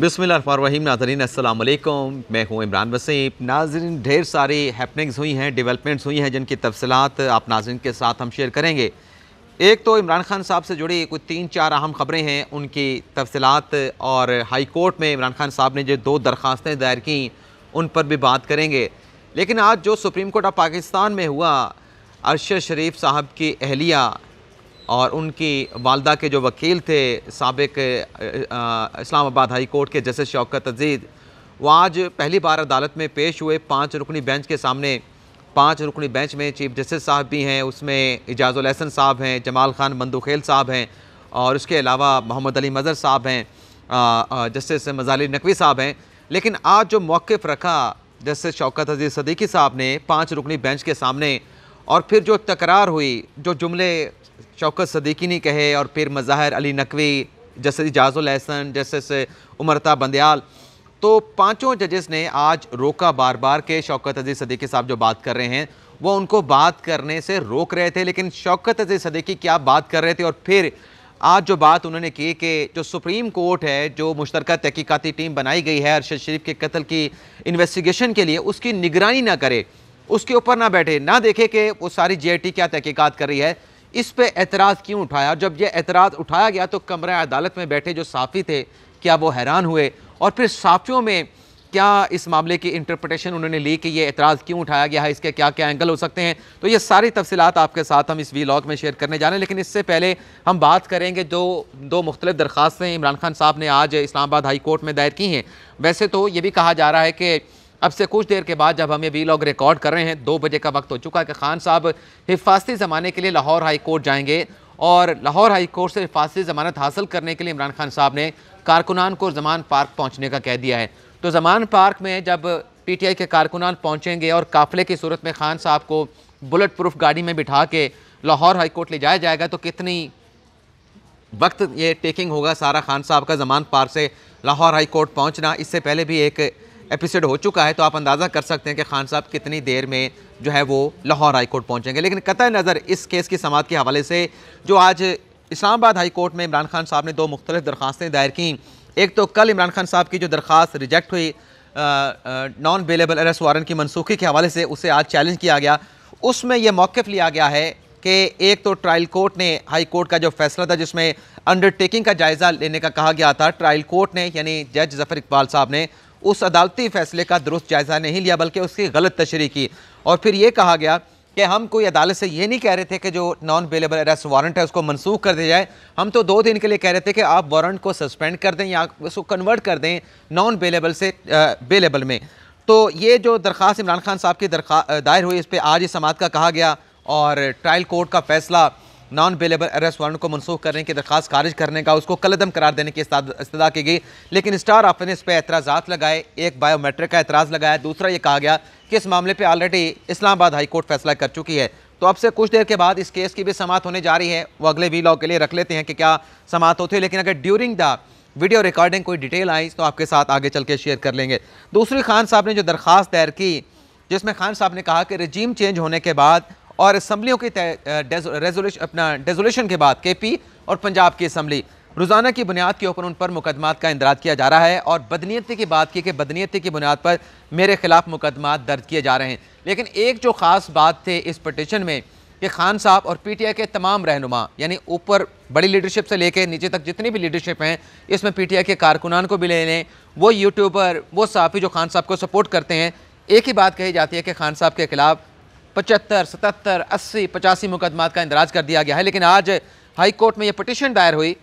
बिसमीम नाजरीन असल मैं हूँ इमरान वसीम नाजरीन ढेर सारी हैपनिंग्स हुई हैं डेवलपमेंट्स हुई हैं जिनकी तफसलत आप नाजरन के साथ हम शेयर करेंगे एक तो इमरान खान साहब से जुड़ी कुछ तीन चार अहम ख़बरें हैं उनकी तफसलत और हाई कोर्ट में इमरान खान साहब ने जो दो दरख्वास्तें दायर की उन पर भी बात करेंगे लेकिन आज जो सुप्रीम कोर्ट ऑफ पाकिस्तान में हुआ अरशद शरीफ साहब की अहलिया और उनकी वालदा के जो वकील थे सबक इस्लामाबाद हाई कोर्ट के जस्टिस शौकत अजीज़ वो आज पहली बार अदालत में पेश हुए पाँच रुकनी बेंच के सामने पाँच रुकनी बेंच में चीफ जस्टिस साहब भी हैं उसमें अहसन साहब हैं जमाल खान मंदूखेल साहब हैं और उसके अलावा मोहम्मद अली मज़र साहब हैं जस्टिस मजाली नकवी साहब हैं लेकिन आज जो मौक़ रखा जस्टिस शौकत अजीज़ सदीकी साहब ने पाँच रुकनी बेंच के सामने और फिर जो तकरार हुई जो जुमले शौकत सदीकी नहीं कहे और फिर मज़ाहिर अली नकवी जस्टिस इजाज़ुल एहसन जस्टिस उमरता बंदयाल तो पांचों जजेस ने आज रोका बार बार के शौकत अजीज़ सदीकी साहब जो बात कर रहे हैं वो उनको बात करने से रोक रहे थे लेकिन शौकत अजीज़ सदीकी क्या बात कर रहे थे और फिर आज जो बात उन्होंने की कि जो सुप्रीम कोर्ट है जो मुश्तरका तहकीकती टीम बनाई गई है अरशद शरीफ के कत्ल की इन्वेस्टिगेशन के लिए उसकी निगरानी ना करे उसके ऊपर ना बैठे ना देखे कि वो सारी जी आई टी क्या तहकीकत कर रही है इस पर एतराज़ क्यों उठाया जब ये एतराज़ उठाया गया तो कमरा अदालत में बैठे जो साफ़ी थे क्या वो हैरान हुए और फिर साफियों में क्या इस मामले की इंटरप्रटेशन उन्होंने ली कि ये एतराज़ क्यों उठाया गया है इसके क्या क्या एंगल हो सकते हैं तो ये सारी तफसीत आपके साथ हम इस वी लॉग में शेयर करने जा रहे हैं लेकिन इससे पहले हम बात करेंगे जो दो मुख्तलिफ दरख्वास्तें इमरान खान साहब ने आज इस्लामाबाद हाई कोर्ट में दायर की हैं वैसे तो ये भी कहा जा रहा है कि अब से कुछ देर के बाद जब हम ये लॉग रिकॉर्ड कर रहे हैं दो बजे का वक्त हो चुका है कि खान साहब हिफाजती ज़माने के लिए लाहौर हाई कोर्ट जाएंगे और लाहौर हाई कोर्ट से हिफाजती ज़मानत हासिल करने के लिए इमरान खान साहब ने कारकुनान को जमान पार्क पहुँचने का कह दिया है तो जमान पार्क में जब पी टी आई के कारकुनान पहुँचेंगे और काफिले की सूरत में खान साहब को बुलेट प्रूफ गाड़ी में बिठा के लाहौर हाई कोर्ट ले जाया जाएगा तो कितनी वक्त ये टेकिंग होगा सारा खान साहब का जमान पार्क से लाहौर हाई कोर्ट पहुँचना इससे पहले भी एक एपिसोड हो चुका है तो आप अंदाज़ा कर सकते हैं कि खान साहब कितनी देर में जो है वो लाहौर हाई कोर्ट पहुँचेंगे लेकिन कतः नज़र इस केस की समात के हवाले से जो आज इस्लामाबाद हाई कोर्ट में इमरान खान साहब ने दो मुख्तलिफ दरख्वास्तें दायर की एक तो कल इमरान खान साहब की जो दरख्वास्त रिजेक्ट हुई नॉन अवेलेबल अरेस्ट वारंट की मनसूखी के हवाले से उसे आज चैलेंज किया गया उसमें यह मौक़ लिया गया है कि एक तो ट्रायल कोर्ट ने हाई कोर्ट का जो फैसला था जिसमें अंडरटेकिंग का जायज़ा लेने का कहा गया था ट्रायल कोर्ट ने यानी जज जफर इकबाल साहब ने उस अदालती फैसले का दुरुस्त जायज़ा नहीं लिया बल्कि उसकी गलत तशरी की और फिर ये कहा गया कि हम कोई अदालत से ये नहीं कह रहे थे कि जो नॉन अवेलेबल अरेस्ट वारंट है उसको मनसूख कर दिया जाए हम तो दो दिन के लिए कह रहे थे कि आप वारंट को सस्पेंड कर दें या उसको कन्वर्ट कर दें नॉन अवेलेबल से बेलेबल में तो ये जो दरख्वास्त इमरान खान साहब की दरखा दायर हुई इस पर आज इस समात का कहा गया और ट्रायल कोर्ट का फैसला नॉन अवेलेबल अरेस्ट वारंट को मनसूख करने की दरख्वास्त खारिज करने का उसको कलदम करार देने की इस्तः की गई लेकिन स्टार ऑफर ने इस पर एतराज़ा लगाए एक बायोमेट्रिक का एतराज़ लगाया दूसरा ये कहा गया कि इस मामले पर ऑलरेडी इस्लामाबाद हाई कोर्ट फैसला कर चुकी है तो अब से कुछ देर के बाद इस केस की भी समात होने जा रही है वो अगले वी के लिए रख लेते हैं कि क्या समात होती है लेकिन अगर ड्यूरिंग द वीडियो रिकॉर्डिंग कोई डिटेल आई तो आपके साथ आगे चल के शेयर कर लेंगे दूसरी खान साहब ने जो दरख्वास्त दायर की जिसमें खान साहब ने कहा कि रजीम चेंज होने के बाद और असम्बलियों के रेजोल्यूशन अपना डेजोलेशन के बाद के पी और पंजाब की असम्बली रोज़ाना की बुनियाद के ऊपर उन पर मुकदमा का इंदराज किया जा रहा है और बदनीयती की बात की कि बदनीयती की बुनियाद पर मेरे ख़िलाफ़ मुकदमात दर्ज किए जा रहे हैं लेकिन एक जो ख़ास बात थे इस पटिशन में कि खान साहब और पी टी आई के तमाम रहनुमा यानी ऊपर बड़ी लीडरशिप से लेकर नीचे तक जितनी भी लीडरशिप हैं इसमें पी टी आई के कारकुनान को भी ले लें वो यूट्यूबर वो साफ़ी जो खान साहब को सपोर्ट करते हैं एक ही बात कही जाती है कि खान साहब के ख़िलाफ़ पचहत्तर सतहत्तर अस्सी पचासी मुकदमात का इंदराज कर दिया गया है लेकिन आज हाई कोर्ट में ये पटिशन दायर हुई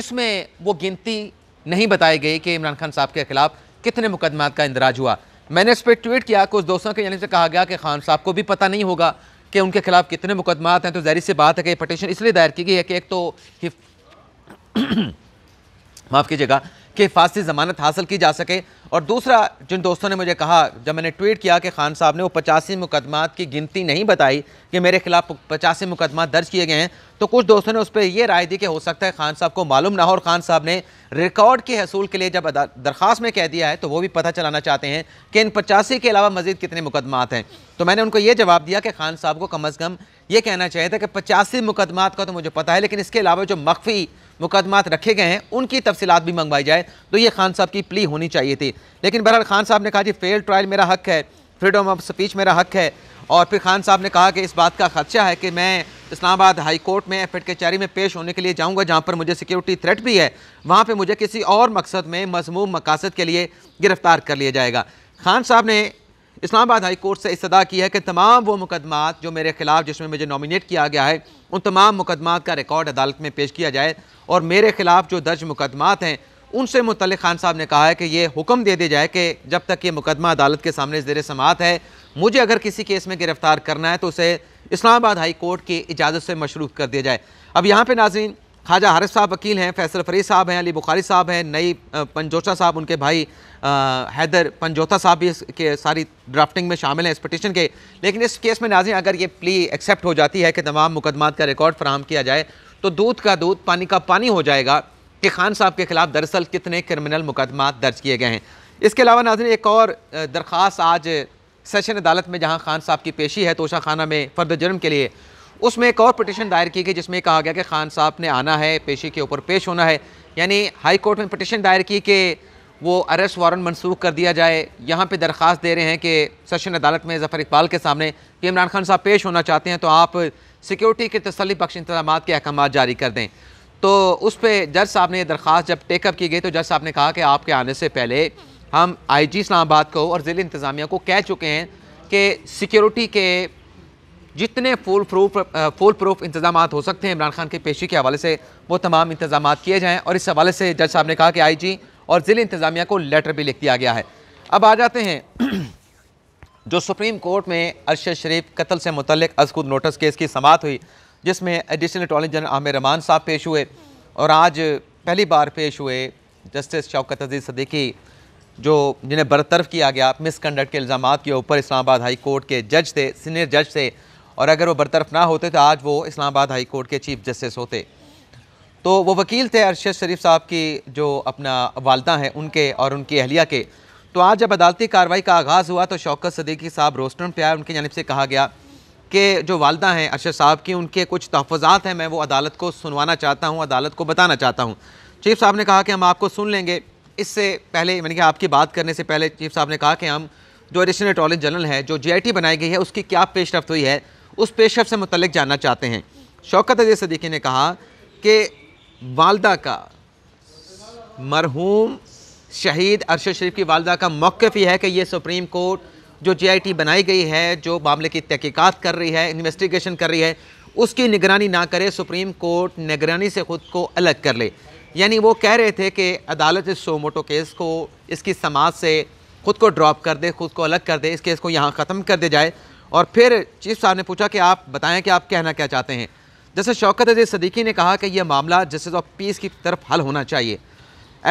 इसमें वो गिनती नहीं बताई गई कि इमरान खान साहब के खिलाफ कितने मुकदमात का इंदराज हुआ मैंने इस पर ट्वीट किया कुछ दोस्तों के यानी से कहा गया कि खान साहब को भी पता नहीं होगा कि उनके खिलाफ कितने मुकदमात हैं तो जहरी सी बात है कि ये पटिशन इसलिए दायर की गई है कि एक तो माफ़ कीजिएगा कि फांसी ज़मानत हासिल की जा सके और दूसरा जिन दोस्तों ने मुझे कहा जब मैंने ट्वीट किया कि खान साहब ने वो पचासी मुकदमात की गिनती नहीं बताई कि मेरे खिलाफ पचासी मुकदमा दर्ज किए गए हैं तो कुछ दोस्तों ने उस पर यह राय दी कि हो सकता है खान साहब को मालूम ना हो और खान साहब ने रिकॉर्ड के हसूल के लिए जब दरख्वास्त में कह दिया है तो वो भी पता चलाना चाहते हैं कि इन पचासी के अलावा मजीद कितने मुकदमात हैं तो मैंने उनको ये जवाब दिया कि खान साहब को कम अज़ कम ये कहना चाहिए था कि पचासी मुकदमात का तो मुझे पता है लेकिन इसके अलावा जो मख्फी मुकदमात रखे गए हैं उनकी तफसीत भी मंगवाई जाए तो ये खान साहब की प्ली होनी चाहिए थी लेकिन बहरहाल खान साहब ने कहा कि फेल ट्रायल मेरा हक है फ्रीडम ऑफ स्पीच मेरा हक है और फिर खान साहब ने कहा कि इस बात का खदशा है कि मैं इस्लामाबाद हाई कोर्ट में एफ एड कचहरी में पेश होने के लिए जाऊंगा जहां पर मुझे सिक्योरिटी थ्रेट भी है वहां पे मुझे किसी और मकसद में मजमूम मकासद के लिए गिरफ्तार कर लिया जाएगा खान साहब ने इस्लामाबाद हाई कोर्ट से इस्तः की है कि तमाम वो मुकदमात जो मेरे ख़िलाफ़ जिसमें मुझे नॉमिनेट किया गया है उन तमाम मुकदमात का रिकॉर्ड अदालत में पेश किया जाए और मेरे ख़िलाफ़ जो दर्ज मुकदमात हैं उनसे मुतल खान साहब ने कहा है कि ये हुक्म दे दिया जाए कि जब तक ये मुकदमा अदालत के सामने जेर समात है मुझे अगर किसी केस में गिरफ़्तार करना है तो उसे इस्लामाबाद हाई कोर्ट की इजाज़त से मशरूफ़ कर दिया जाए अब यहाँ पर नाजीन ख्वाजा हारिस साहब वकील हैं फैसल फरीद साहब हैं अली बुखारी साहब हैं नई पंजोता साहब उनके भाई आ, हैदर पंजोता साहब भी इसके सारी ड्राफ्टिंग में शामिल हैं इस पटिशन के लेकिन इस केस में नाजिन अगर ये प्ली एक्सेप्ट हो जाती है कि तमाम मुकदमा का रिकॉर्ड फराम किया जाए तो दूध का दूध पानी का पानी हो जाएगा कि खान साहब के खिलाफ दरअसल कितने क्रिमिनल मुकदमात दर्ज किए गए हैं इसके अलावा नाजन एक और दरख्वास्त आज सेशन अदालत में जहाँ खान साहब की पेशी है तोशा खाना में फर्द जुर्म के लिए उसमें एक और पटिशन दायर की गई जिसमें कहा गया कि खान साहब ने आना है पेशी के ऊपर पेश होना है यानी हाई कोर्ट में पटिशन दायर की कि वो अरेस्ट वारंट मंसूख कर दिया जाए यहाँ पे दरख्वास्त दे रहे हैं कि सेशन अदालत में जफ़र इकबाल के सामने कि इमरान खान साहब पेश होना चाहते हैं तो आप सिक्योरिटी के तसली बख्श इंतजाम के अहकाम जारी कर दें तो उस पर जज साहब ने दरख्वास्त जब टेकअप की गई तो जज साहब ने कहा कि आपके आने से पहले हम आई जी इस्लामाबाद को और ज़िले इंतज़ामिया को कह चुके हैं कि सिक्योरिटी के जितने फूल प्रूफ फूल प्रूफ इंतजाम हो सकते हैं इमरान खान के पेशी के हवाले से वो तमाम इंतजाम किए जाएँ और इस हवाले से जज साहब ने कहा कि आई जी और ज़िले इंतजामिया को लेटर भी लिख दिया गया है अब आ जाते हैं जो सुप्रीम कोर्ट में अरशद शरीफ कत्ल से मुतलक अजकूद नोटिस केस की समात हुई जिसमें additional attorney general Aamir Rahman साहब पेश हुए और आज पहली बार पेश हुए जस्टिस शौकत अजीज़ सदीकी जो जिन्हें बरतरफ किया गया मिसकंडक्ट के इल्ज़ाम के ऊपर इस्लामाबाद हाई कोर्ट के जज थे सीनियर जज थे और अगर वो बरतरफ ना होते तो आज वो इस्लामाबाद हाई कोर्ट के चीफ जस्टिस होते तो वो वकील थे अरशद शरीफ साहब की जो अपना वालदा हैं उनके और उनकी अहलिया के तो आज जब अदालती कार्रवाई का आगाज़ हुआ तो शौकत सदीकी साहब रोस्टन पे आए उनकी जानब से कहा गया कि जो वालदा हैं अरशद साहब की उनके कुछ तहफ़ात हैं मैं वो अदालत को सुनवाना चाहता हूँ अदालत को बताना चाहता हूँ चीफ साहब ने कहा कि हम आपको सुन लेंगे इससे पहले मैंने कहा आपकी बात करने से पहले चीफ साहब ने कहा कि हम जो एडिशनल अटॉर्नी जनरल है जो जी बनाई गई है उसकी क्या पेशरफ हुई है उस पेशेफ से मुतलक जानना चाहते हैं शौकत अजय सदीकी ने कहा कि वालदा का मरहूम शहीद अरशद शरीफ की वालदा का मौक़ ही है कि ये सुप्रीम कोर्ट जो जीआईटी बनाई गई है जो मामले की तहकीकत कर रही है इन्वेस्टिगेशन कर रही है उसकी निगरानी ना करे सुप्रीम कोर्ट निगरानी से ख़ुद को अलग कर ले यानी वो कह रहे थे कि अदालत इस सोमोटो केस को इसकी समाज से ख़ुद को ड्रॉप कर दे ख़ुद को अलग कर दे इस केस को यहाँ ख़त्म कर दे जाए और फिर चीफ साहब ने पूछा कि आप बताएं कि आप कहना क्या चाहते हैं जैसे शौकत अजीज सदीकी ने कहा कि यह मामला जस्टिस ऑफ पीस की तरफ हल होना चाहिए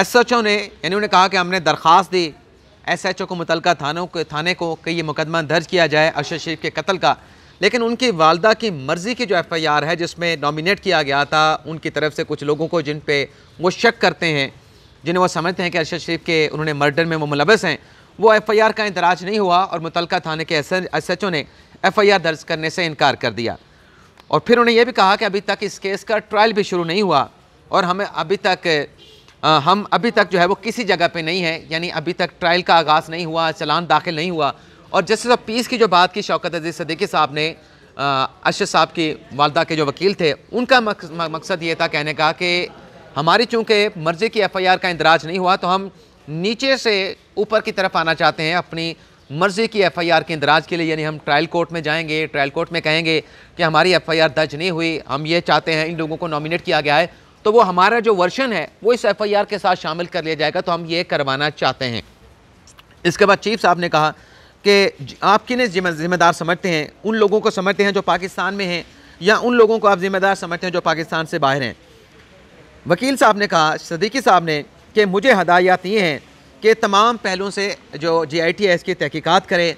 एस एच ओ ने यानी उन्होंने कहा कि हमने दरख्वास्त दी एस एच ओ को मुतल थानों के थाने को कि ये मुकदमा दर्ज किया जाए अरशद शरीफ के कत्ल का लेकिन उनकी वालदा की मर्ज़ी की जो एफ़ आई आर है जिसमें नॉमिनेट किया गया था उनकी तरफ से कुछ लोगों को जिन पर वो शक करते हैं जिन्हें वो समझते हैं कि अरशद शरीफ के उन्होंने मर्डर में वो मुलबस हैं वो एफआईआर का इंदराज नहीं हुआ और मुतलका थाने के एस एच ओ ने आर दर्ज करने से इनकार कर दिया और फिर उन्हें यह भी कहा कि अभी तक इस केस का ट्रायल भी शुरू नहीं हुआ और हमें अभी तक आ, हम अभी तक जो है वो किसी जगह पे नहीं है यानी अभी तक ट्रायल का आगाज़ नहीं हुआ चलान दाखिल नहीं हुआ और जस्टिस ऑफ पीस की जो बात की शौकत अजीज़ सदीकी साहब ने अशर साहब की वालदा के जो वकील थे उनका मकसद ये था कहने का कि हमारी चूँकि मर्ज़ी की एफ़ आई आर का इंदराज नहीं हुआ तो हम नीचे से ऊपर की तरफ आना चाहते हैं अपनी मर्ज़ी की एफआईआर के इंदराज के लिए यानी हम ट्रायल कोर्ट में जाएंगे ट्रायल कोर्ट में कहेंगे कि हमारी एफआईआर दर्ज नहीं हुई हम ये चाहते हैं इन लोगों को नॉमिनेट किया गया है तो वो हमारा जो वर्षन है वो इस एफ के साथ शामिल कर लिया जाएगा तो हम ये करवाना चाहते हैं इसके बाद चीफ साहब ने कहा कि आप किन्हें जिम्मेदार समझते हैं उन लोगों को समझते हैं जो पाकिस्तान में हैं या उन लोगों को आप जिम्मेदार समझते हैं जो पाकिस्तान से बाहर हैं वकील साहब ने कहा सदीकी साहब ने कि मुझे हदायत ये हैं कि तमाम पहलुओं से जो जी आई टी एस की तहकीकत करें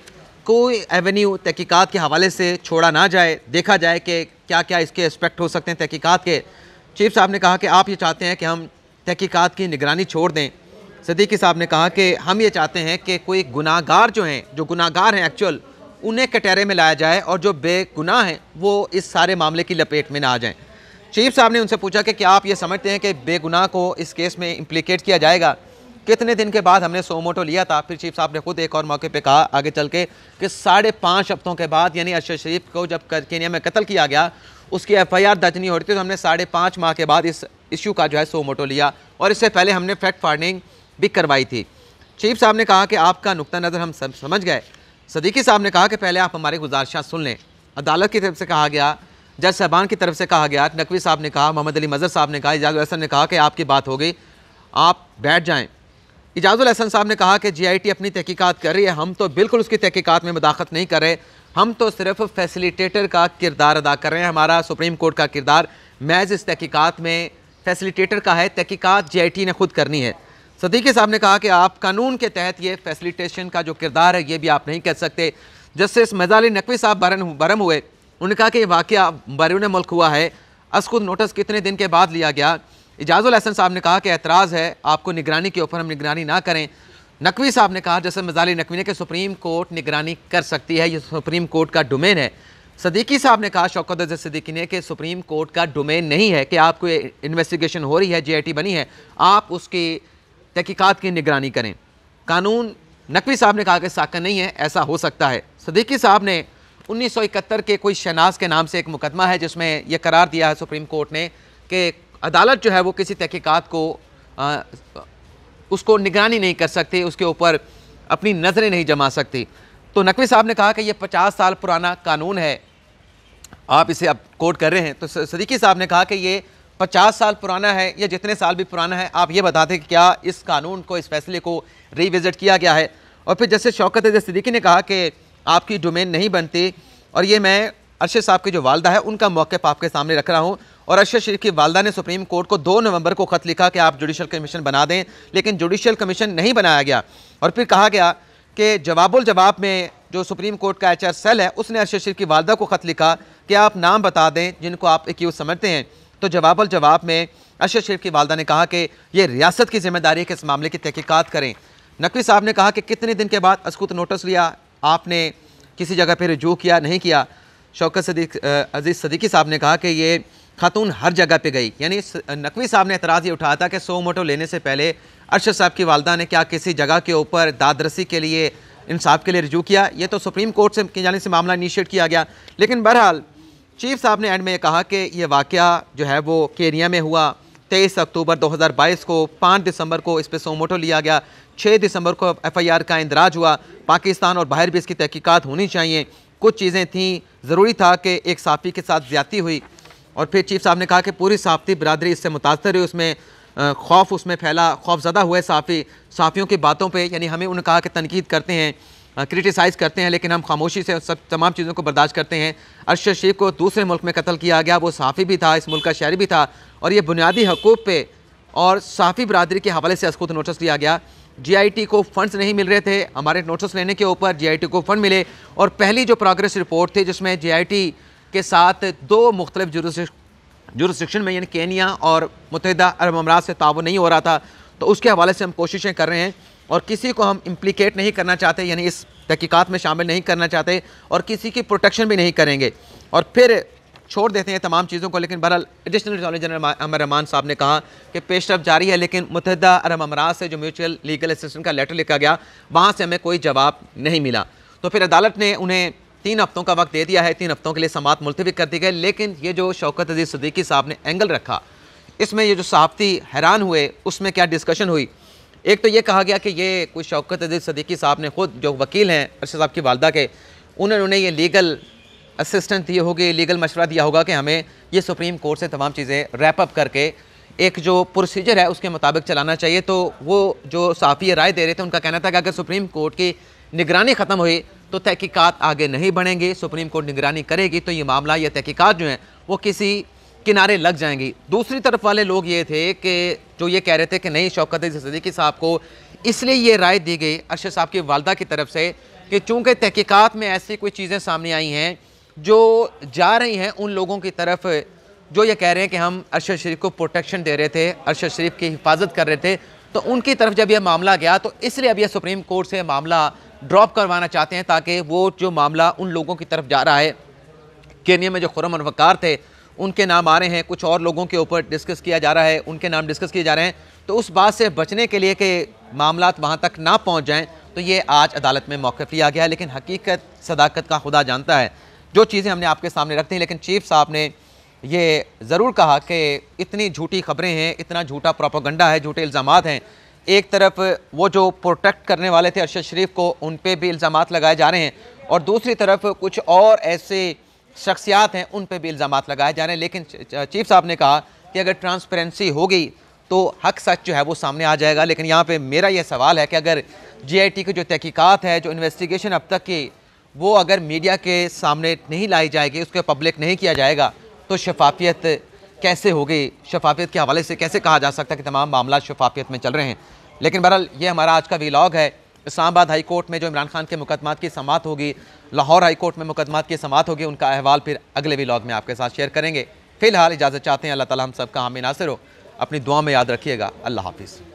कोई एवेन्यू तहकीक़ात के हवाले से छोड़ा ना जाए देखा जाए कि क्या क्या इसके एस्पेक्ट हो सकते हैं तहकीक़ात के चीफ साहब ने कहा कि आप ये चाहते हैं कि हम तहकीक़ात की निगरानी छोड़ दें सदीकी साहब ने कहा कि हम ये चाहते हैं कि कोई गुनागार जो हैं जो गुनागार हैं एक्चुअल उन्हें कटहरे में लाया जाए और जो बेगुनाह हैं वो इस सारे मामले की लपेट में ना आ जाएँ चीफ साहब ने उनसे पूछा कि क्या आप ये समझते हैं कि बेगुनाह को इस केस में इम्प्लिकेट किया जाएगा कितने दिन के बाद हमने सोमोटो लिया था फिर चीफ साहब ने खुद एक और मौके पे कहा आगे चल के कि साढ़े पाँच हफ्तों के बाद यानी अशर शरीफ को जब केनिया में कत्ल किया गया उसकी एफ आई आर दर्ज नहीं हो रही थी तो हमने साढ़े पाँच माह के बाद इस इशू का जो है सोमोटो लिया और इससे पहले हमने फैक्ट फाइंडिंग भी करवाई थी चीफ साहब ने कहा कि आपका नुकता नज़र हम समझ गए सदीकी साहब ने कहा कि पहले आप हमारी गुजारिशा सुन लें अदालत की तरफ से कहा गया जज साहबान की तरफ से कहा गया नकवी साहब ने कहा मोहम्मद अली मज़र साहब ने कहा इजाज़ हसन ने कहा कि आपकी बात हो गई आप बैठ जाएं इजाज़ुल अहसन साहब ने कहा कि जी आई टी अपनी तहकीक़ात कर रही है हम तो बिल्कुल उसकी तहकीक़ात में मदाखत नहीं कर रहे हम तो सिर्फ फैसिलिटेटर का किरदार अदा कर रहे हैं हमारा सुप्रीम कोर्ट का किरदार मैज इस तहकीक़ात में फैसिलिटेटर का है तहकीक़ात जे आई टी ने खुद करनी है सदीक़ी साहब ने कहा कि आप कानून के तहत ये फैसिलिटेशन का जो किरदार है ये भी आप नहीं कर सकते जस्टिस मजाली नकवी साहब बरन बरम हुए उन्होंने कहा कि ये वाक़ बरून मुल्क हुआ है असखुद नोटिस कितने दिन के बाद लिया गया इजाज़ हसन साहब ने कहा कि एतराज़ है आपको निगरानी के ऊपर हम निगरानी ना करें नकवी साहब ने कहा जैसे मजाली नकवी ने कि सुप्रीम कोर्ट निगरानी कर सकती है ये सुप्रीम कोर्ट का डोमेन है सदीकी साहब ने कहा शौकत अजय सदीकी ने कि सुप्रीम कोर्ट का डोमेन नहीं है कि आपको इन्वेस्टिगेशन हो रही है जे बनी है आप उसकी तहकीक़ात की निगरानी करें कानून नकवी साहब ने कहा कि साकर नहीं है ऐसा हो सकता है सदीकी साहब ने उन्नीस के कोई शनाज के नाम से एक मुकदमा है जिसमें यह करार दिया है सुप्रीम कोर्ट ने कि अदालत जो है वो किसी तहकीक़ात को आ, उसको निगरानी नहीं कर सकती उसके ऊपर अपनी नज़रें नहीं जमा सकती तो नकवी साहब ने कहा कि ये पचास साल पुराना कानून है आप इसे अब कोट कर रहे हैं तो सदीकी साहब ने कहा कि ये पचास साल पुराना है या जितने साल भी पुराना है आप ये बता दें कि क्या इस कानून को इस फैसले को रिविज़िट किया गया है और फिर जैसे शौकत अजय सदीकी ने कहा कि आपकी डोमेन नहीं बनती और ये मैं अरशद साहब के जो वालदा है उनका मौक़ आपके सामने रख रहा हूँ और अरशद शरीफ की वालदा ने सुप्रीम कोर्ट को 2 नवंबर को ख़त लिखा कि आप जुडिशल कमीशन बना दें लेकिन जुडिशल कमीशन नहीं बनाया गया और फिर कहा गया कि जवाबुल जवाब में जो सुप्रीम कोर्ट का एच सेल है उसने अरशद शरीफ की वालदा को ख़त लिखा कि आप नाम बता दें जिनको आप एक्यूज समझते हैं तो जवाबुल जवाब में अरशद शरीफ की वालदा ने कहा कि यह रियासत की जिम्मेदारी है कि इस मामले की तहकीक़त करें नकवी साहब ने कहा कि कितने दिन के बाद अस्कूत नोटिस लिया आपने किसी जगह पर रजू किया नहीं किया शौकत सदीक अजीज़ सदीकी साहब ने कहा कि ये खातून हर जगह पे गई यानी नकवी साहब ने एतराज़ ये उठाया था कि सो मोटो लेने से पहले अरशद साहब की वालदा ने क्या किसी जगह के ऊपर दादरसी के लिए इंसाफ के लिए रजू किया ये तो सुप्रीम कोर्ट से की जाने से मामला इनिशिएट किया गया लेकिन बहरहाल चीफ साहब ने एंड में ये कहा कि ये वाक़ जो है वो केनिया में हुआ तेईस अक्टूबर बाईस को पाँच दिसंबर को इस पर सोमोटो लिया गया छः दिसंबर को आर का इंदराज हुआ पाकिस्तान और बाहर भी इसकी तहकीकात होनी चाहिए कुछ चीज़ें थी ज़रूरी था कि एक साफ़ी के साथ ज़्यादती हुई और फिर चीफ साहब ने कहा कि पूरी सहाफ़ती बरदरी इससे मुतासर हुई उसमें खौफ उसमें फैला खौफ हुआ हुए साफ़ी साफ़ियों की बातों पर यानी हमें उन्होंने कहा कि तनकीद करते हैं क्रिटिसाइज़ करते हैं लेकिन हम खामोशी से सब तमाम चीज़ों को बर्दाश्त करते हैं अरशद शरीफ को दूसरे मुल्क में कत्ल किया गया वो साफ़ी भी था इस मुल्क का शहरी भी था और ये बुनियादी हकूक़ पे और साफ़ी बरदरी के हवाले से खुद नोटिस लिया गया जीआईटी को फंड्स नहीं मिल रहे थे हमारे नोटिस लेने के ऊपर जीआईटी को फ़ंड मिले और पहली जो प्रोग्रेस रिपोर्ट थी जिसमें जीआईटी के साथ दो मुख्तलिफ जुरसिक्शन में यानी केनिया और मुतहदा अरब अमराज से ताउन नहीं हो रहा था तो उसके हवाले से हम कोशिशें कर रहे हैं और किसी को हम इम्प्लिकेट नहीं करना चाहते यानी इस तहकीक़ात में शामिल नहीं करना चाहते और किसी की प्रोटेक्शन भी नहीं करेंगे और फिर छोड़ देते हैं तमाम चीज़ों को लेकिन बहरहाल additional attorney general Amar Rahman साहब ने कहा कि पेशरफ जारी है लेकिन मुतहदा अरब अमराज से जो म्यूचुअल लीगल असिस्टेंट का लेटर लिखा गया वहाँ से हमें कोई जवाब नहीं मिला तो फिर अदालत ने उन्हें तीन हफ्तों का वक्त दे दिया है तीन हफ्तों के लिए समात मुलतवी कर दी गई लेकिन ये जो शौकत अजीज़ सदीकी साहब ने एंगल रखा इसमें ये जो सहाफ़ती हैरान हुए उसमें क्या डिस्कशन हुई एक तो ये कहा गया कि ये कोई शौकत अजीज़ सदीकी साहब ने ख़ुद जो वकील हैं अरशद साहब की वालदा के उन्होंने ये लीगल असिस्टेंट दिए होगी लीगल मशवरा दिया होगा कि हमें ये सुप्रीम कोर्ट से तमाम चीज़ें रैप अप करके एक जो प्रोसीजर है उसके मुताबिक चलाना चाहिए तो वो जो साफ़ी राय दे रहे थे उनका कहना था कि अगर सुप्रीम कोर्ट की निगरानी ख़त्म हुई तो तहकीकात आगे नहीं बढ़ेंगे सुप्रीम कोर्ट निगरानी करेगी तो ये मामला या तहकीकात जो है वो किसी किनारे लग जाएंगी दूसरी तरफ वाले लोग ये थे कि जो ये कह रहे थे कि नहीं शौकत सदीकी साहब को इसलिए ये राय दी गई अरशद साहब की वालदा की तरफ से कि चूँकि तहकीकत में ऐसी कोई चीज़ें सामने आई हैं जो जा रही हैं उन लोगों की तरफ जो ये कह रहे हैं कि हम अरशद शरीफ को प्रोटेक्शन दे रहे थे अरशद शरीफ की हिफाजत कर रहे थे तो उनकी तरफ जब यह मामला गया तो इसलिए अब यह सुप्रीम कोर्ट से मामला ड्रॉप करवाना चाहते हैं ताकि वो जो मामला उन लोगों की तरफ जा रहा है केनिया में जो खुरम वकार थे उनके नाम आ रहे हैं कुछ और लोगों के ऊपर डिस्कस किया जा रहा है उनके नाम डिस्कस किए जा रहे हैं तो उस बात से बचने के लिए कि मामला वहाँ तक ना पहुँच जाएँ तो ये आज अदालत में मौक़ लिया गया लेकिन हकीकत सदाकत का खुदा जानता है जो चीज़ें हमने आपके सामने रखती हैं लेकिन चीफ साहब ने ये ज़रूर कहा कि इतनी झूठी खबरें हैं इतना झूठा प्रोपोगंडा है झूठे इल्ज़ाम हैं एक तरफ वो जो प्रोटेक्ट करने वाले थे अरशद शरीफ को उन पर भी इल्ज़ाम लगाए जा रहे हैं और दूसरी तरफ कुछ और ऐसे शख्सियात हैं उन पर भी इल्ज़ाम लगाए जा रहे हैं लेकिन चीफ साहब ने कहा कि अगर ट्रांसपेरेंसी होगी तो हक सच जो है वो सामने आ जाएगा लेकिन यहाँ पे मेरा यह सवाल है कि अगर जीआईटी की जो तहकीकत है जो इन्वेस्टिगेशन अब तक की वो अगर मीडिया के सामने नहीं लाई जाएगी उसको पब्लिक नहीं किया जाएगा तो शफाफियत कैसे होगी शफाफियत के हवाले से कैसे कहा जा सकता है कि तमाम मामला शफाफियत में चल रहे हैं लेकिन बहरहाल ये हमारा आज का वीलॉग है इस्लामाबाद हाई कोर्ट में जो इमरान खान के मुकदमात की समात होगी लाहौर हाई कोर्ट में मुकदमात की समात होगी उनका अहवाल फिर अगले वीलॉग में आपके साथ शेयर करेंगे फिलहाल इजाज़त चाहते हैं अल्लाह ताला हम सबका हामी नासिर हो अपनी दुआ में याद रखिएगा अल्लाह हाफिज़